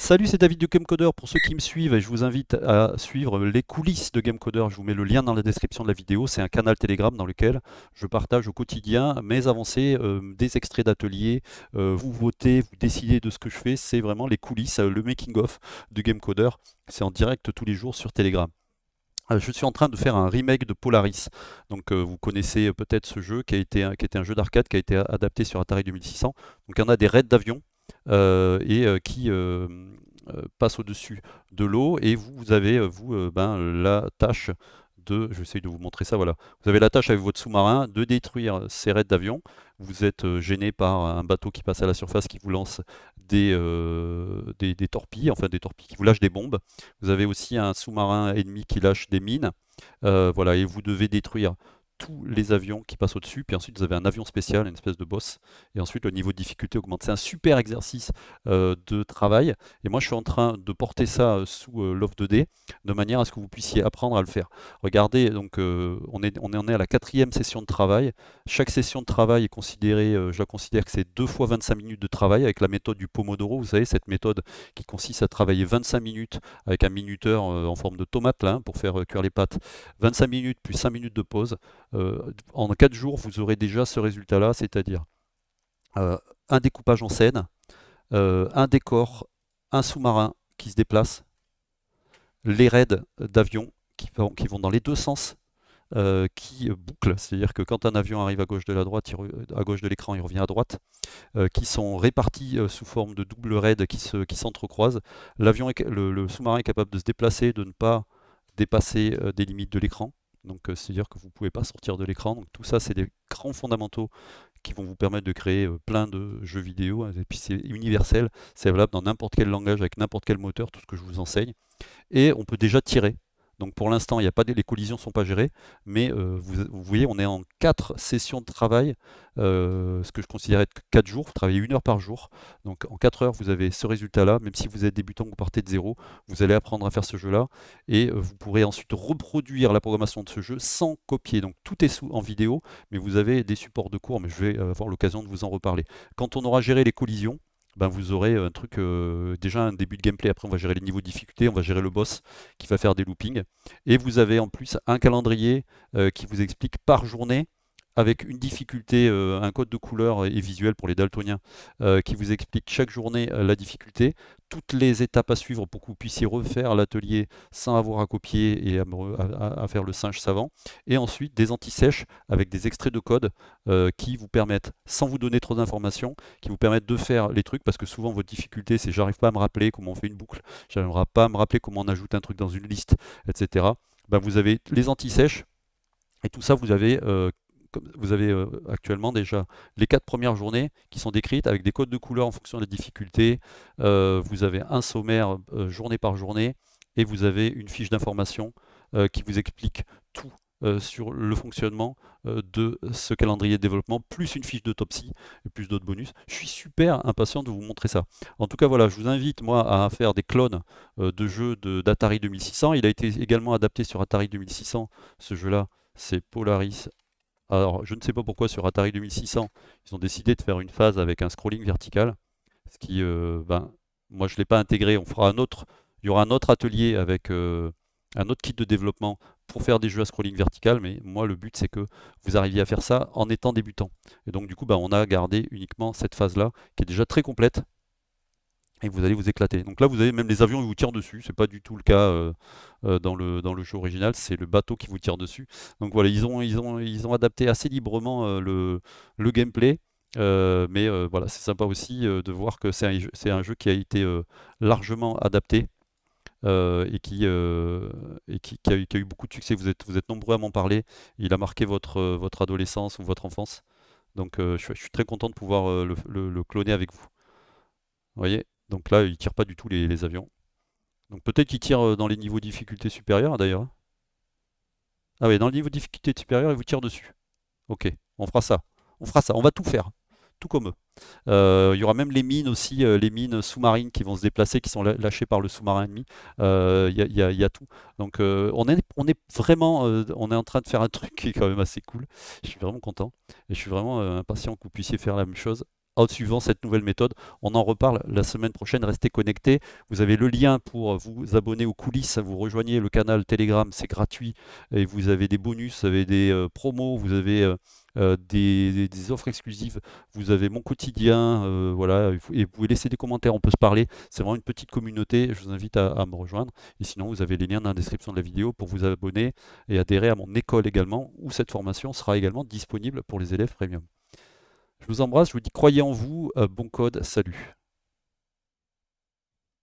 Salut, c'est David de Gamecoder. Pour ceux qui me suivent, je vous invite à suivre les coulisses de Gamecoder. Je vous mets le lien dans la description de la vidéo. C'est un canal Telegram dans lequel je partage au quotidien mes avancées, euh, des extraits d'ateliers. Euh, vous votez, vous décidez de ce que je fais. C'est vraiment les coulisses, euh, le making-of de Gamecoder. C'est en direct tous les jours sur Telegram. Je suis en train de faire un remake de Polaris. Donc vous connaissez peut-être ce jeu qui a été était un jeu d'arcade qui a été adapté sur Atari 2600. Donc il y en a des raids d'avion et qui passe au-dessus de l'eau et vous, avez, euh, vous, euh, ben, la tâche de, j'essaie de vous montrer ça, voilà, vous avez la tâche avec votre sous-marin de détruire ces raids d'avion, vous êtes euh, gêné par un bateau qui passe à la surface qui vous lance des, des, torpilles, enfin des torpilles qui vous lâchent des bombes, vous avez aussi un sous-marin ennemi qui lâche des mines, voilà, et vous devez détruire tous les avions qui passent au-dessus, puis ensuite vous avez un avion spécial, une espèce de boss, et ensuite le niveau de difficulté augmente. C'est un super exercice euh, de travail, et moi je suis en train de porter ça euh, sous euh, l'offre l'off 2D, de manière à ce que vous puissiez apprendre à le faire. Regardez, donc on, est, on en est à la quatrième session de travail, chaque session de travail est considérée, je la considère que c'est deux fois 25 minutes de travail, avec la méthode du Pomodoro, vous savez, cette méthode qui consiste à travailler 25 minutes avec un minuteur en forme de tomate, hein, pour faire cuire les pâtes, 25 minutes puis 5 minutes de pause, euh, en 4 jours, vous aurez déjà ce résultat-là, c'est-à-dire euh, un découpage en scène, euh, un décor, un sous-marin qui se déplace, les raids d'avions qui, vont dans les deux sens qui bouclent, c'est-à-dire que quand un avion arrive à gauche de la droite, à gauche de l'écran, il revient à droite, qui sont répartis sous forme de double raid qui s'entrecroisent. L'avion, le sous-marin est capable de se déplacer, de ne pas dépasser des limites de l'écran. Donc euh, c'est-à-dire que vous ne pouvez pas sortir de l'écran. Donc tout ça, c'est des grands fondamentaux qui vont vous permettre de créer euh, plein de jeux vidéo. Hein, et puis c'est universel, c'est valable dans n'importe quel langage, avec n'importe quel moteur, tout ce que je vous enseigne. Et on peut déjà tirer donc pour l'instant, les collisions ne sont pas gérées, mais euh, vous, voyez, on est en 4 sessions de travail, euh, ce que je considère être 4 jours. Vous travaillez une heure par jour. Donc en 4 heures, vous avez ce résultat-là. Même si vous êtes débutant, vous partez de zéro, vous allez apprendre à faire ce jeu-là et euh, vous pourrez ensuite reproduire la programmation de ce jeu sans copier. Donc tout est en vidéo, mais vous avez des supports de cours. Mais je vais avoir l'occasion de vous en reparler. Quand on aura géré les collisions, ben, vous aurez un truc, euh, déjà un début de gameplay. Après, on va gérer les niveaux de difficulté, on va gérer le boss qui va faire des loopings. Et vous avez en plus un calendrier euh, qui vous explique par journée avec une difficulté, euh, un code de couleur et visuel pour les daltoniens euh, qui vous explique chaque journée euh, la difficulté, toutes les étapes à suivre pour que vous puissiez refaire l'atelier sans avoir à copier et à, faire le singe savant, et ensuite des anti-sèches avec des extraits de code qui vous permettent, sans vous donner trop d'informations, qui vous permettent de faire les trucs, parce que souvent votre difficulté c'est j'arrive pas à me rappeler comment on fait une boucle, j'arrive pas à me rappeler comment on ajoute un truc dans une liste, etc. Ben, vous avez les anti-sèches et tout ça, vous avez vous avez euh, actuellement déjà les quatre premières journées qui sont décrites avec des codes de couleur en fonction des difficultés. Euh, vous avez un sommaire euh, journée par journée et vous avez une fiche d'information qui vous explique tout sur le fonctionnement de ce calendrier de développement, plus une fiche d'autopsie et plus d'autres bonus. Je suis super impatient de vous montrer ça. En tout cas, voilà, je vous invite, moi, à faire des clones de jeux d'Atari 2600. Il a été également adapté sur Atari 2600, ce jeu-là, c'est Polaris alors, je ne sais pas pourquoi sur Atari 2600, ils ont décidé de faire une phase avec un scrolling vertical. Ce qui, euh, ben, moi, je ne l'ai pas intégré. On fera un autre, il y aura un autre atelier avec euh, un autre kit de développement pour faire des jeux à scrolling vertical. Mais moi, le but, c'est que vous arriviez à faire ça en étant débutant. Et donc, du coup, ben, on a gardé uniquement cette phase-là qui est déjà très complète et vous allez vous éclater. Donc là, vous avez même les avions qui vous tirent dessus. C'est pas du tout le cas euh, euh, dans, le, dans le jeu original. C'est le bateau qui vous tire dessus. Donc voilà, ils ont, ils ont, ils ont adapté assez librement euh, le, gameplay. mais voilà, c'est sympa aussi de voir que c'est un, jeu qui a été largement adapté et, qui, et qui, a eu, beaucoup de succès. Vous êtes, vous êtes nombreux à m'en parler. Il a marqué votre, votre adolescence ou votre enfance. Donc je, suis très content de pouvoir le, le cloner avec vous. Vous voyez donc là, il tire pas du tout les, avions. Donc peut-être qu'il tire euh, dans les niveaux de difficulté supérieurs d'ailleurs. Ah oui, dans le niveau de difficulté supérieure, il vous tire dessus. Ok, on fera ça. On fera ça, on va tout faire. Tout comme eux. Euh, il y aura même les mines aussi, euh, les mines sous-marines qui vont se déplacer, qui sont lâchées par le sous-marin ennemi. Il y, a tout. Donc on, est, on est vraiment on est en train de faire un truc qui est quand même assez cool. Je suis vraiment content. Et je suis vraiment impatient que vous puissiez faire la même chose en suivant cette nouvelle méthode. On en reparle la semaine prochaine, restez connectés. Vous avez le lien pour vous abonner aux coulisses, vous rejoignez le canal Telegram, c'est gratuit, et vous avez des bonus, vous avez des euh, promos, vous avez... Euh, euh, des, offres exclusives, vous avez mon quotidien, voilà, et vous pouvez laisser des commentaires, on peut se parler. C'est vraiment une petite communauté, je vous invite à, à, me rejoindre. Et sinon, vous avez les liens dans la description de la vidéo pour vous abonner et adhérer à mon école également, où cette formation sera également disponible pour les élèves premium. Je vous embrasse, je vous dis croyez en vous, euh, bon code, salut.